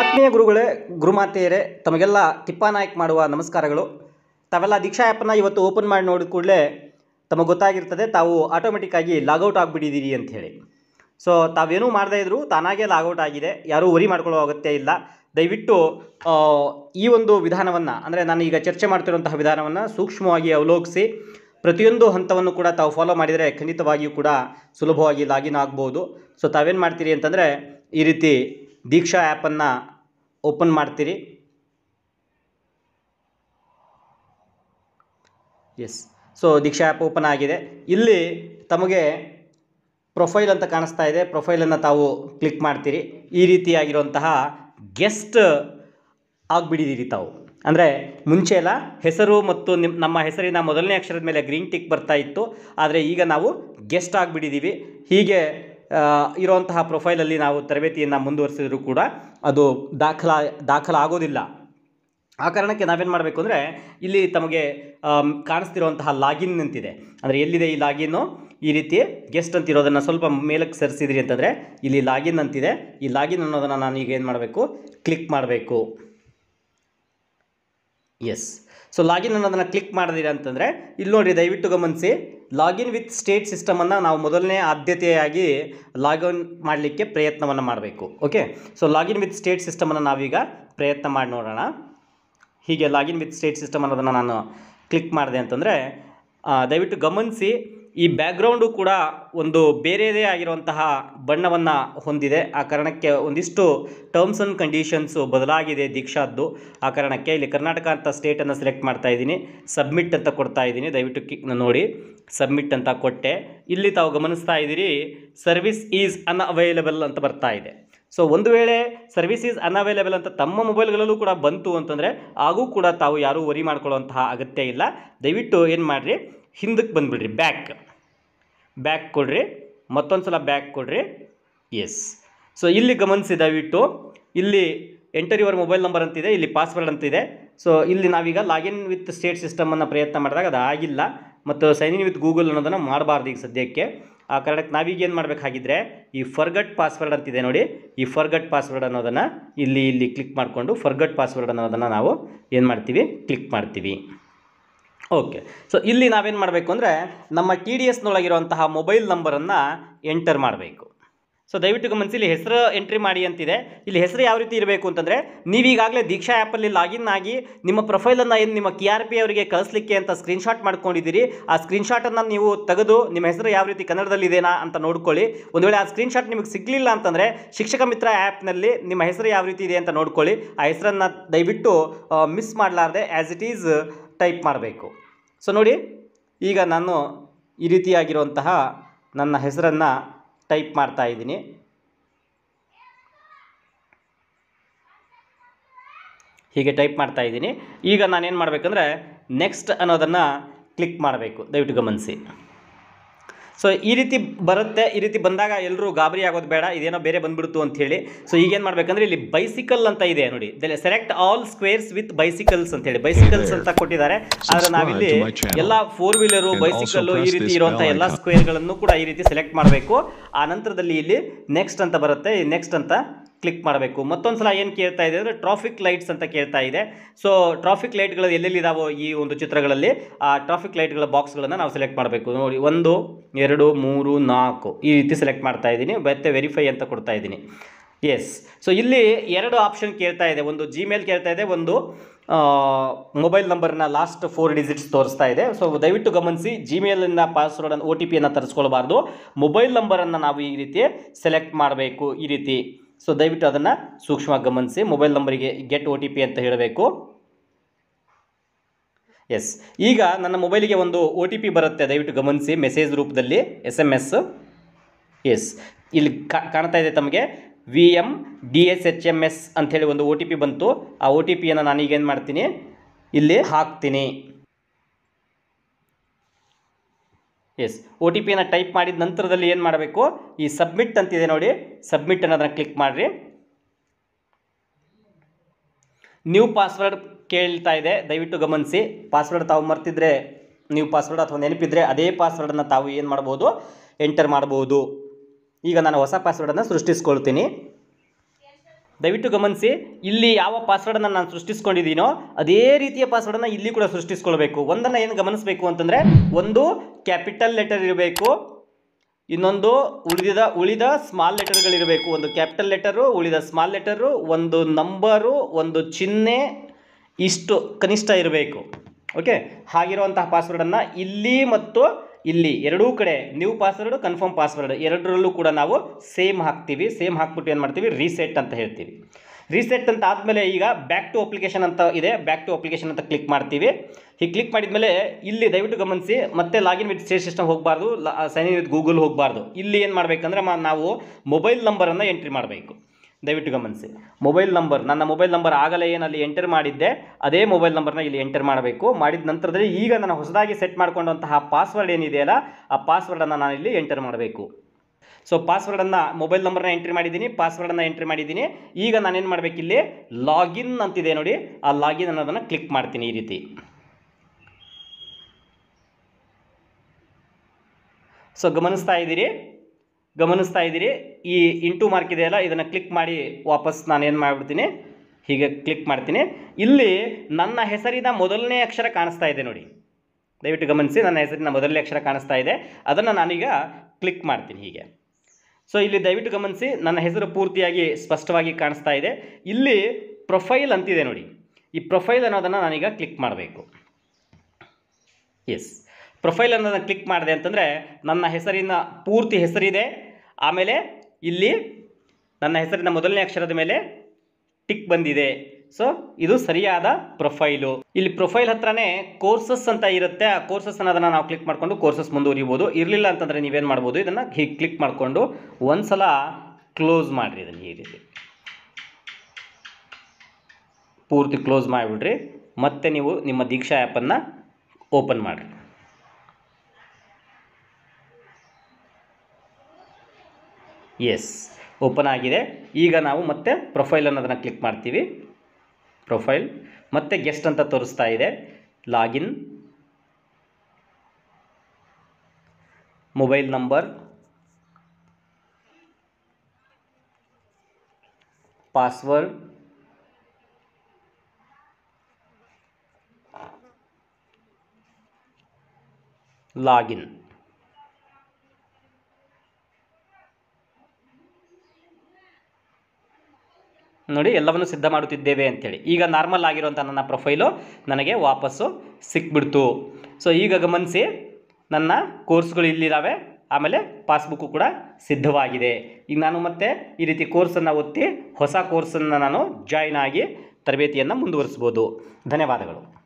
ಆತ್ಮೀಯ ಗುರುಗಳೇ ಗುರುಮಾತೆಯರೇ ತಮಗೆಲ್ಲ ತಿಪ್ಪಾನಾಯ್ಕ್ ಮಾಡುವ ನಮಸ್ಕಾರಗಳು ತಾವೆಲ್ಲ ದೀಕ್ಷಾ ಆ್ಯಪನ್ನ ಇವತ್ತು ಓಪನ್ ಮಾಡಿ ನೋಡಿದ ಕೂಡಲೇ ತಮಗೆ ಗೊತ್ತಾಗಿರ್ತದೆ ತಾವು ಆಟೋಮೆಟಿಕ್ಕಾಗಿ ಲಾಗೌಟ್ ಆಗಿಬಿಟ್ಟಿದ್ದೀರಿ ಅಂಥೇಳಿ ಸೊ ತಾವೇನೂ ಮಾಡದೇ ಇದ್ದರೂ ತಾನಾಗೇ ಲಾಗೌಟ್ ಆಗಿದೆ ಯಾರೂ ವರಿ ಮಾಡ್ಕೊಳ್ಳೋ ಅಗತ್ಯ ಇಲ್ಲ ದಯವಿಟ್ಟು ಈ ಒಂದು ವಿಧಾನವನ್ನು ಅಂದರೆ ನಾನು ಈಗ ಚರ್ಚೆ ಮಾಡ್ತಿರುವಂತಹ ವಿಧಾನವನ್ನು ಸೂಕ್ಷ್ಮವಾಗಿ ಅವಲೋಕಿಸಿ ಪ್ರತಿಯೊಂದು ಹಂತವನ್ನು ಕೂಡ ತಾವು ಫಾಲೋ ಮಾಡಿದರೆ ಖಂಡಿತವಾಗಿಯೂ ಕೂಡ ಸುಲಭವಾಗಿ ಲಾಗಿನ್ ಆಗ್ಬೋದು ಸೊ ತಾವೇನು ಮಾಡ್ತೀರಿ ಅಂತಂದರೆ ಈ ರೀತಿ ದೀಕ್ಷಾ ಆ್ಯಪನ್ನು ಓಪನ್ ಮಾಡ್ತೀರಿ yes so Diksha app open ಆಗಿದೆ ಇಲ್ಲಿ ತಮಗೆ ಪ್ರೊಫೈಲ್ ಅಂತ ಕಾಣಿಸ್ತಾ ಇದೆ ಪ್ರೊಫೈಲನ್ನು ತಾವು ಕ್ಲಿಕ್ ಮಾಡ್ತೀರಿ ಈ ರೀತಿಯಾಗಿರುವಂತಹ ಗೆಸ್ಟ್ ಆಗಿಬಿಟ್ಟಿದ್ದೀರಿ ತಾವು ಅಂದರೆ ಮುಂಚೆ ಎಲ್ಲ ಹೆಸರು ಮತ್ತು ನಿಮ್ಮ ನಮ್ಮ ಹೆಸರಿನ ಮೊದಲನೇ ಅಕ್ಷರದ ಮೇಲೆ ಗ್ರೀನ್ ಟಿಕ್ ಬರ್ತಾ ಇತ್ತು ಆದರೆ ಈಗ ನಾವು ಗೆಸ್ಟ್ ಆಗಿಬಿಟ್ಟಿದ್ದೀವಿ ಹೀಗೆ ಇರುವಂತಹ ಪ್ರೊಫೈಲಲ್ಲಿ ನಾವು ತರಬೇತಿಯನ್ನು ಮುಂದುವರಿಸಿದರೂ ಕೂಡ ಅದು ದಾಖಲಾ ದಾಖಲಾಗೋದಿಲ್ಲ ಆ ಕಾರಣಕ್ಕೆ ನಾವೇನು ಮಾಡಬೇಕು ಅಂದರೆ ಇಲ್ಲಿ ತಮಗೆ ಕಾಣಿಸ್ತಿರುವಂತಹ ಲಾಗಿನ್ ಅಂತಿದೆ ಅಂದರೆ ಎಲ್ಲಿದೆ ಈ ಲಾಗಿನ್ನು ಈ ರೀತಿ ಗೆಸ್ಟ್ ಅಂತಿರೋದನ್ನು ಸ್ವಲ್ಪ ಮೇಲಕ್ಕೆ ಸರಿಸಿದ್ರಿ ಅಂತಂದರೆ ಇಲ್ಲಿ ಲಾಗಿನ್ ಅಂತಿದೆ ಈ ಲಾಗಿನ್ ಅನ್ನೋದನ್ನು ನಾನು ಈಗ ಏನು ಮಾಡಬೇಕು ಕ್ಲಿಕ್ ಮಾಡಬೇಕು ಎಸ್ ಸೊ ಲಾಗಿನ್ ಅನ್ನೋದನ್ನು ಕ್ಲಿಕ್ ಮಾಡಿದಿರ ಅಂತಂದರೆ ಇಲ್ಲಿ ನೋಡಿ ದಯವಿಟ್ಟು ಗಮನಿಸಿ ಲಾಗಿನ್ ವಿತ್ ಸ್ಟೇಟ್ ಸಿಸ್ಟಮನ್ನು ನಾವು ಮೊದಲನೇ ಆದ್ಯತೆಯಾಗಿ ಲಾಗಿನ್ ಮಾಡಲಿಕ್ಕೆ ಪ್ರಯತ್ನವನ್ನು ಮಾಡಬೇಕು okay so login with state ಸಿಸ್ಟಮನ್ನು ನಾವೀಗ ಪ್ರಯತ್ನ ಮಾಡಿ ನೋಡೋಣ ಹೀಗೆ ಲಾಗಿನ್ ವಿತ್ ಸ್ಟೇಟ್ ಸಿಸ್ಟಮ್ ಅನ್ನೋದನ್ನು ನಾನು ಕ್ಲಿಕ್ ಮಾಡಿದೆ ಅಂತಂದರೆ ದಯವಿಟ್ಟು ಗಮನಿಸಿ ಈ ಬ್ಯಾಗ್ರೌಂಡು ಕೂಡ ಒಂದು ಬೇರೆಯದೇ ಆಗಿರುವಂತಹ ಬಣ್ಣವನ್ನು ಹೊಂದಿದೆ ಆ ಕಾರಣಕ್ಕೆ ಒಂದಿಷ್ಟು ಟರ್ಮ್ಸ್ ಆ್ಯಂಡ್ ಕಂಡೀಷನ್ಸು ಬದಲಾಗಿದೆ ದೀಕ್ಷಾದ್ದು ಆ ಕಾರಣಕ್ಕೆ ಇಲ್ಲಿ ಕರ್ನಾಟಕ ಅಂತ ಸ್ಟೇಟನ್ನು ಸೆಲೆಕ್ಟ್ ಮಾಡ್ತಾ ಇದ್ದೀನಿ ಸಬ್ಮಿಟ್ ಅಂತ ಕೊಡ್ತಾ ಇದ್ದೀನಿ ದಯವಿಟ್ಟು ನೋಡಿ ಸಬ್ಮಿಟ್ ಅಂತ ಕೊಟ್ಟೆ ಇಲ್ಲಿ ತಾವು ಗಮನಿಸ್ತಾ ಇದ್ದೀರಿ ಸರ್ವಿಸ್ ಈಸ್ ಅವೈಲೇಬಲ್ ಅಂತ ಬರ್ತಾ ಇದೆ ಸೊ ಒಂದು ವೇಳೆ ಸರ್ವಿಸ್ ಅನ್ ಅವೈಲೇಬಲ್ ಅಂತ ತಮ್ಮ ಮೊಬೈಲ್ಗಳಲ್ಲೂ ಕೂಡ ಬಂತು ಅಂತಂದರೆ ಆಗೂ ಕೂಡ ತಾವು ಯಾರೂ ವರಿ ಮಾಡ್ಕೊಳ್ಳುವಂತಹ ಅಗತ್ಯ ಇಲ್ಲ ದಯವಿಟ್ಟು ಏನು ಮಾಡಿರಿ ಹಿಂದಕ್ಕೆ ಬಂದುಬಿಡ್ರಿ ಬ್ಯಾಕ್ ಬ್ಯಾಕ್ ಕೊಡ್ರಿ ಮತ್ತೊಂದು ಸಲ ಬ್ಯಾಕ್ ಕೊಡ್ರಿ ಎಸ್ ಸೊ ಇಲ್ಲಿ ಗಮನಿಸಿ ದಯವಿಟ್ಟು ಇಲ್ಲಿ ಎಂಟರ್ ಯುವರ್ ಮೊಬೈಲ್ ನಂಬರ್ ಅಂತಿದೆ ಇಲ್ಲಿ ಪಾಸ್ವರ್ಡ್ ಅಂತಿದೆ ಸೊ ಇಲ್ಲಿ ನಾವೀಗ ಲಾಗಿನ್ ವಿತ್ ಸ್ಟೇಟ್ ಸಿಸ್ಟಮನ್ನು ಪ್ರಯತ್ನ ಮಾಡಿದಾಗ ಅದು ಆಗಿಲ್ಲ ಮತ್ತು ಸೈನ್ ಇನ್ ವಿತ್ ಗೂಗಲ್ ಅನ್ನೋದನ್ನು ಮಾಡಬಾರ್ದು ಈಗ ಸದ್ಯಕ್ಕೆ ಆ ಕಾರಣಕ್ಕೆ ನಾವೀಗ ಏನು ಮಾಡಬೇಕಾಗಿದ್ದರೆ ಈ ಫರ್ಗಟ್ ಪಾಸ್ವರ್ಡ್ ಅಂತಿದೆ ನೋಡಿ ಈ ಫರ್ಗಟ್ ಪಾಸ್ವರ್ಡ್ ಅನ್ನೋದನ್ನು ಇಲ್ಲಿ ಇಲ್ಲಿ ಕ್ಲಿಕ್ ಮಾಡಿಕೊಂಡು ಫರ್ಗಟ್ ಪಾಸ್ವರ್ಡ್ ಅನ್ನೋದನ್ನು ನಾವು ಏನು ಮಾಡ್ತೀವಿ ಕ್ಲಿಕ್ ಮಾಡ್ತೀವಿ ಓಕೆ ಸೊ ಇಲ್ಲಿ ನಾವೇನು ಮಾಡಬೇಕು ಅಂದರೆ ನಮ್ಮ ಟಿ ಡಿ ಎಸ್ನೊಳಗಿರುವಂತಹ ಮೊಬೈಲ್ ನಂಬರನ್ನು ಎಂಟರ್ ಮಾಡಬೇಕು ಸೊ ದಯವಿಟ್ಟು ಗಮನಿಸಿ ಇಲ್ಲಿ ಹೆಸರು ಎಂಟ್ರಿ ಮಾಡಿ ಅಂತಿದೆ ಇಲ್ಲಿ ಹೆಸರು ಯಾವ ರೀತಿ ಇರಬೇಕು ಅಂತಂದರೆ ನೀವೀಗಾಗಲೇ ದೀಕ್ಷಾ ಆ್ಯಪಲ್ಲಿ ಲಾಗಿನ್ ಆಗಿ ನಿಮ್ಮ ಪ್ರೊಫೈಲನ್ನು ಏನು ನಿಮ್ಮ ಕೆ ಆರ್ ಪಿ ಅವರಿಗೆ ಕಳಿಸ್ಲಿಕ್ಕೆ ಅಂತ ಸ್ಕ್ರೀನ್ಶಾಟ್ ಮಾಡ್ಕೊಂಡಿದ್ದೀರಿ ಆ ಸ್ಕ್ರೀನ್ಶಾಟನ್ನು ನೀವು ತೆಗೆದು ನಿಮ್ಮ ಹೆಸರು ಯಾವ ರೀತಿ ಕನ್ನಡದಲ್ಲಿದೆನಾ ಅಂತ ನೋಡ್ಕೊಳ್ಳಿ ಒಂದು ವೇಳೆ ಆ ಸ್ಕ್ರೀನ್ಶಾಟ್ ನಿಮಗೆ ಸಿಗಲಿಲ್ಲ ಅಂತಂದರೆ ಶಿಕ್ಷಕ ಮಿತ್ರ ಆ್ಯಪ್ನಲ್ಲಿ ನಿಮ್ಮ ಹೆಸರು ಯಾವ ರೀತಿ ಇದೆ ಅಂತ ನೋಡ್ಕೊಳ್ಳಿ ಆ ಹೆಸರನ್ನು ದಯವಿಟ್ಟು ಮಿಸ್ ಮಾಡಲಾರ್ದೆ ಆ್ಯಸ್ ಇಟ್ ಈಸ್ ಟೈಪ್ ಮಾಡಬೇಕು ಸೊ ನೋಡಿ ಈಗ ನಾನು ಈ ರೀತಿಯಾಗಿರುವಂತಹ ನನ್ನ ಹೆಸರನ್ನು ಟೈಪ್ ಮಾಡ್ತಾ ಇದ್ದೀನಿ ಹೀಗೆ ಟೈಪ್ ಮಾಡ್ತಾ ಇದ್ದೀನಿ ಈಗ ನಾನೇನು ಮಾಡಬೇಕಂದ್ರೆ ನೆಕ್ಸ್ಟ್ ಅನ್ನೋದನ್ನು ಕ್ಲಿಕ್ ಮಾಡಬೇಕು ದಯವಿಟ್ಟು ಗಮನಿಸಿ ಸೊ ಈ ರೀತಿ ಬರುತ್ತೆ ಈ ರೀತಿ ಬಂದಾಗ ಎಲ್ಲರೂ ಗಾಬರಿ ಆಗೋದು ಬೇಡ ಇದೇನೋ ಬೇರೆ ಬಂದ್ಬಿಡ್ತು ಅಂತ ಹೇಳಿ ಸೊ ಈಗೇನು ಮಾಡಬೇಕಂದ್ರೆ ಇಲ್ಲಿ ಬೈಸಿಕಲ್ ಅಂತ ಇದೆ ನೋಡಿ select all squares with bicycles ಅಂತ ಹೇಳಿ ಬೈಸಿಕಲ್ಸ್ ಅಂತ ಕೊಟ್ಟಿದ್ದಾರೆ ಆದರೆ ನಾವಿಲ್ಲಿ ಎಲ್ಲ ಫೋರ್ ವೀಲರು ಬೈಸಿಕಲ್ಲು ಈ ರೀತಿ ಇರುವಂಥ ಎಲ್ಲ ಸ್ಕ್ವೇರ್ಗಳನ್ನು ಕೂಡ ಈ ರೀತಿ ಸೆಲೆಕ್ಟ್ ಮಾಡಬೇಕು ಆ ನಂತರದಲ್ಲಿ ಇಲ್ಲಿ ನೆಕ್ಸ್ಟ್ ಅಂತ ಬರುತ್ತೆ ನೆಕ್ಸ್ಟ್ ಅಂತ ಕ್ಲಿಕ್ ಮಾಡಬೇಕು ಮತ್ತೊಂದು ಸಲ ಏನು ಕೇಳ್ತಾ ಇದೆ ಅಂದರೆ ಟ್ರಾಫಿಕ್ ಲೈಟ್ಸ್ ಅಂತ ಕೇಳ್ತಾ ಇದೆ ಸೊ ಟ್ರಾಫಿಕ್ ಲೈಟ್ಗಳು ಇದಾವೋ ಈ ಒಂದು ಚಿತ್ರಗಳಲ್ಲಿ ಆ ಟ್ರಾಫಿಕ್ ಲೈಟ್ಗಳ ಬಾಕ್ಸ್ಗಳನ್ನು ನಾವು ಸೆಲೆಕ್ಟ್ ಮಾಡಬೇಕು ನೋಡಿ ಒಂದು ಎರಡು ಮೂರು ನಾಲ್ಕು ಈ ರೀತಿ ಸೆಲೆಕ್ಟ್ ಮಾಡ್ತಾ ಇದ್ದೀನಿ ಮತ್ತೆ ವೆರಿಫೈ ಅಂತ ಕೊಡ್ತಾ ಇದ್ದೀನಿ ಎಸ್ ಸೊ ಇಲ್ಲಿ ಎರಡು ಆಪ್ಷನ್ ಕೇಳ್ತಾ ಇದೆ ಒಂದು ಜಿಮೇಲ್ ಕೇಳ್ತಾ ಇದೆ ಒಂದು ಮೊಬೈಲ್ ನಂಬರ್ನ ಲಾಸ್ಟ್ ಫೋರ್ ಡಿಜಿಟ್ಸ್ ತೋರಿಸ್ತಾ ಇದೆ ಸೊ ದಯವಿಟ್ಟು ಗಮನಿಸಿ ಜಿಮೇಲಿಂದ ಪಾಸ್ವರ್ಡನ್ನು ಒ ಟಿ ಪಿಯನ್ನು ತರಿಸ್ಕೊಳ್ಬಾರ್ದು ಮೊಬೈಲ್ ನಂಬರನ್ನು ನಾವು ಈ ರೀತಿ ಸೆಲೆಕ್ಟ್ ಮಾಡಬೇಕು ಈ ರೀತಿ ಸೊ ದಯವಿಟ್ಟು ಅದನ್ನು ಸೂಕ್ಷ್ಮವಾಗಿ ಗಮನಿಸಿ ಮೊಬೈಲ್ ನಂಬರಿಗೆ ಗೆಟ್ ಒ ಟಿ ಪಿ ಅಂತ ಹೇಳಬೇಕು ಎಸ್ ಈಗ ನನ್ನ ಮೊಬೈಲಿಗೆ ಒಂದು ಒ ಟಿ ಪಿ ಬರುತ್ತೆ ದಯವಿಟ್ಟು ಗಮನಿಸಿ ಮೆಸೇಜ್ ರೂಪದಲ್ಲಿ ಎಸ್ ಎಮ್ ಎಸ್ ಎಸ್ ಇಲ್ಲಿ ಕಾಣ್ತಾ ಇದೆ ತಮಗೆ V M D S H M S ಅಂಥೇಳಿ ಒಂದು ಒ ಟಿ ಪಿ ಬಂತು ಆ ಒ ಟಿ ಪಿಯನ್ನು ನಾನೀಗೇನು ಮಾಡ್ತೀನಿ ಇಲ್ಲಿ ಹಾಕ್ತೀನಿ ಎಸ್ ಒ ಟಿ ಪಿಯನ್ನು ಟೈಪ್ ಮಾಡಿದ ನಂತರದಲ್ಲಿ ಏನು ಮಾಡಬೇಕು ಈ ಸಬ್ಮಿಟ್ ಅಂತಿದೆ ನೋಡಿ ಸಬ್ಮಿಟ್ ಅನ್ನೋದನ್ನು ಕ್ಲಿಕ್ ಮಾಡಿರಿ ನ್ಯೂ ಪಾಸ್ವರ್ಡ್ ಕೇಳ್ತಾ ಇದೆ ದಯವಿಟ್ಟು ಗಮನಿಸಿ ಪಾಸ್ವರ್ಡ್ ತಾವು ಮರ್ತಿದ್ರೆ ನೀವು ಪಾಸ್ವರ್ಡ್ ಅಥವಾ ನೆನಪಿದ್ರೆ ಅದೇ ಪಾಸ್ವರ್ಡನ್ನು ತಾವು ಏನು ಮಾಡ್ಬೋದು ಎಂಟರ್ ಮಾಡ್ಬೋದು ಈಗ ನಾನು ಹೊಸ ಪಾಸ್ವರ್ಡನ್ನು ಸೃಷ್ಟಿಸ್ಕೊಳ್ತೀನಿ ದಯವಿಟ್ಟು ಗಮನಿಸಿ ಇಲ್ಲಿ ಯಾವ ಪಾಸ್ವರ್ಡನ್ನು ನಾನು ಸೃಷ್ಟಿಸ್ಕೊಂಡಿದ್ದೀನೋ ಅದೇ ರೀತಿಯ ಪಾಸ್ವರ್ಡನ್ನು ಇಲ್ಲಿ ಕೂಡ ಸೃಷ್ಟಿಸ್ಕೊಳ್ಬೇಕು ಒಂದನ್ನು ಏನು ಗಮನಿಸಬೇಕು ಅಂತಂದರೆ ಒಂದು ಕ್ಯಾಪಿಟಲ್ ಲೆಟರ್ ಇರಬೇಕು ಇನ್ನೊಂದು ಉಳಿದಿದ ಉಳಿದ ಸ್ಮಾಲ್ ಲೆಟರ್ಗಳಿರಬೇಕು ಒಂದು ಕ್ಯಾಪಿಟಲ್ ಲೆಟರು ಉಳಿದ ಸ್ಮಾಲ್ ಲೆಟರು ಒಂದು ನಂಬರು ಒಂದು ಚಿಹ್ನೆ ಇಷ್ಟು ಕನಿಷ್ಠ ಇರಬೇಕು ಓಕೆ ಹಾಗಿರುವಂತಹ ಪಾಸ್ವರ್ಡನ್ನು ಇಲ್ಲಿ ಮತ್ತು ಇಲ್ಲಿ ಎರಡೂ ಕಡೆ ನ್ಯೂ ಪಾಸ್ವರ್ಡು ಕನ್ಫರ್ಮ್ ಪಾಸ್ವರ್ಡ್ ಎರಡರಲ್ಲೂ ಕೂಡ ನಾವು ಸೇಮ್ ಹಾಕ್ತೀವಿ ಸೇಮ್ ಹಾಕ್ಬಿಟ್ಟು ಏನು ಮಾಡ್ತೀವಿ ರೀಸೆಟ್ ಅಂತ ಹೇಳ್ತೀವಿ ರೀಸೆಟ್ ಅಂತ ಆದಮೇಲೆ ಈಗ ಬ್ಯಾಕ್ ಟು ಅಪ್ಲಿಕೇಶನ್ ಅಂತ ಇದೆ ಬ್ಯಾಕ್ ಟು ಅಪ್ಲಿಕೇಶನ್ ಅಂತ ಕ್ಲಿಕ್ ಮಾಡ್ತೀವಿ ಈ ಕ್ಲಿಕ್ ಮಾಡಿದ ಮೇಲೆ ಇಲ್ಲಿ ದಯವಿಟ್ಟು ಗಮನಿಸಿ ಮತ್ತೆ ಲಾಗಿನ್ ವಿತ್ ಸೇರ್ ಸಿಸ್ಟಮ್ ಹೋಗಬಾರ್ದು ಸೈನ್ ಇನ್ ವಿತ್ ಗೂಗಲ್ ಹೋಗಬಾರ್ದು ಇಲ್ಲಿ ಏನು ಮಾಡಬೇಕಂದ್ರೆ ನಾವು ಮೊಬೈಲ್ ನಂಬರನ್ನು ಎಂಟ್ರಿ ಮಾಡಬೇಕು ದಯವಿಟ್ಟು ಗಮನಿಸಿ ಮೊಬೈಲ್ ನಂಬರ್ ನನ್ನ ಮೊಬೈಲ್ ನಂಬರ್ ಆಗಲೇ ಏನಲ್ಲಿ ಎಂಟರ್ ಮಾಡಿದ್ದೆ ಅದೇ ಮೊಬೈಲ್ ನಂಬರ್ನ ಇಲ್ಲಿ ಎಂಟರ್ ಮಾಡಬೇಕು ಮಾಡಿದ ನಂತರದಲ್ಲಿ ಈಗ ನಾನು ಹೊಸದಾಗಿ ಸೆಟ್ ಮಾಡಿಕೊಂಡಂತಹ ಪಾಸ್ವರ್ಡ್ ಏನಿದೆಯಲ್ಲ ಆ ಪಾಸ್ವರ್ಡನ್ನು ನಾನು ಇಲ್ಲಿ ಎಂಟರ್ ಮಾಡಬೇಕು ಸೊ ಪಾಸ್ವರ್ಡನ್ನು ಮೊಬೈಲ್ ನಂಬರ್ನ ಎಂಟ್ರಿ ಮಾಡಿದ್ದೀನಿ ಪಾಸ್ವರ್ಡನ್ನು ಎಂಟ್ರಿ ಮಾಡಿದ್ದೀನಿ ಈಗ ನಾನೇನು ಮಾಡಬೇಕಿಲ್ಲಿ ಲಾಗಿನ್ ಅಂತಿದೆ ನೋಡಿ ಆ ಲಾಗಿನ್ ಅನ್ನೋದನ್ನು ಕ್ಲಿಕ್ ಮಾಡ್ತೀನಿ ಈ ರೀತಿ ಸೊ ಗಮನಿಸ್ತಾ ಇದ್ದೀರಿ ಗಮನಿಸ್ತಾ ಇದ್ದೀರಿ ಈ ಇಂಟು ಮಾರ್ಕ್ ಇದೆಯಲ್ಲ ಇದನ್ನು ಕ್ಲಿಕ್ ಮಾಡಿ ವಾಪಸ್ ನಾನೇನು ಮಾಡಿಬಿಡ್ತೀನಿ ಹೀಗೆ ಕ್ಲಿಕ್ ಮಾಡ್ತೀನಿ ಇಲ್ಲಿ ನನ್ನ ಹೆಸರಿನ ಮೊದಲನೇ ಅಕ್ಷರ ಕಾಣಿಸ್ತಾ ಇದೆ ನೋಡಿ ದಯವಿಟ್ಟು ಗಮನಿಸಿ ನನ್ನ ಹೆಸರಿನ ಮೊದಲನೇ ಅಕ್ಷರ ಕಾಣಿಸ್ತಾ ಇದೆ ಅದನ್ನು ನಾನೀಗ ಕ್ಲಿಕ್ ಮಾಡ್ತೀನಿ ಹೀಗೆ ಸೊ ಇಲ್ಲಿ ದಯವಿಟ್ಟು ಗಮನಿಸಿ ನನ್ನ ಹೆಸರು ಪೂರ್ತಿಯಾಗಿ ಸ್ಪಷ್ಟವಾಗಿ ಕಾಣಿಸ್ತಾ ಇದೆ ಇಲ್ಲಿ ಪ್ರೊಫೈಲ್ ಅಂತಿದೆ ನೋಡಿ ಈ ಪ್ರೊಫೈಲ್ ಅನ್ನೋದನ್ನು ನಾನೀಗ ಕ್ಲಿಕ್ ಮಾಡಬೇಕು ಎಸ್ ಪ್ರೊಫೈಲ್ ಅನ್ನೋದನ್ನು ಕ್ಲಿಕ್ ಮಾಡಿದೆ ಅಂತಂದರೆ ನನ್ನ ಹೆಸರಿನ ಪೂರ್ತಿ ಹೆಸರಿದೆ ಆಮೇಲೆ ಇಲ್ಲಿ ನನ್ನ ಹೆಸರಿನ ಮೊದಲನೇ ಅಕ್ಷರದ ಮೇಲೆ ಟಿಕ್ ಬಂದಿದೆ ಸೊ ಇದು ಸರಿಯಾದ ಪ್ರೊಫೈಲು ಇಲ್ಲಿ ಪ್ರೊಫೈಲ್ ಹತ್ರನೇ ಕೋರ್ಸಸ್ ಅಂತ ಇರುತ್ತೆ ಆ ಕೋರ್ಸಸ್ ಅನ್ನೋದನ್ನು ನಾವು ಕ್ಲಿಕ್ ಮಾಡಿಕೊಂಡು ಕೋರ್ಸಸ್ ಮುಂದುವರಿಬೋದು ಇರಲಿಲ್ಲ ಅಂತಂದರೆ ನೀವೇನು ಮಾಡ್ಬೋದು ಇದನ್ನು ಹೀಗೆ ಕ್ಲಿಕ್ ಮಾಡಿಕೊಂಡು ಒಂದು ಸಲ ಕ್ಲೋಸ್ ಮಾಡಿರಿ ಇದನ್ನು ಈ ರೀತಿ ಪೂರ್ತಿ ಕ್ಲೋಸ್ ಮಾಡಿಬಿಡ್ರಿ ಮತ್ತೆ ನೀವು ನಿಮ್ಮ ದೀಕ್ಷಾ ಆ್ಯಪನ್ನು ಓಪನ್ ಮಾಡಿರಿ ಎಸ್ ಓಪನ್ ಆಗಿದೆ ಈಗ ನಾವು ಮತ್ತೆ ಪ್ರೊಫೈಲ್ ಅನ್ನೋದನ್ನು ಕ್ಲಿಕ್ ಮಾಡ್ತೀವಿ ಪ್ರೊಫೈಲ್ ಮತ್ತೆ ಗೆಸ್ಟ್ ಅಂತ ತೋರಿಸ್ತಾ ಇದೆ login mobile number password login ನೋಡಿ ಎಲ್ಲವನ್ನು ಸಿದ್ಧ ಮಾಡುತ್ತಿದ್ದೇವೆ ಅಂತೇಳಿ ಈಗ ನಾರ್ಮಲ್ ಆಗಿರುವಂಥ ನನ್ನ ಪ್ರೊಫೈಲು ನನಗೆ ವಾಪಸ್ಸು ಸಿಕ್ಬಿಡ್ತು ಸೊ ಈಗ ಗಮನಿಸಿ ನನ್ನ ಕೋರ್ಸ್ಗಳು ಇಲ್ಲಿದ್ದಾವೆ ಆಮೇಲೆ ಪಾಸ್ಬುಕ್ಕು ಕೂಡ ಸಿದ್ಧವಾಗಿದೆ ಈಗ ನಾನು ಮತ್ತೆ ಈ ರೀತಿ ಕೋರ್ಸನ್ನು ಒತ್ತಿ ಹೊಸ ಕೋರ್ಸನ್ನು ನಾನು ಜಾಯ್ನ್ ಆಗಿ ತರಬೇತಿಯನ್ನು ಮುಂದುವರಿಸ್ಬೋದು ಧನ್ಯವಾದಗಳು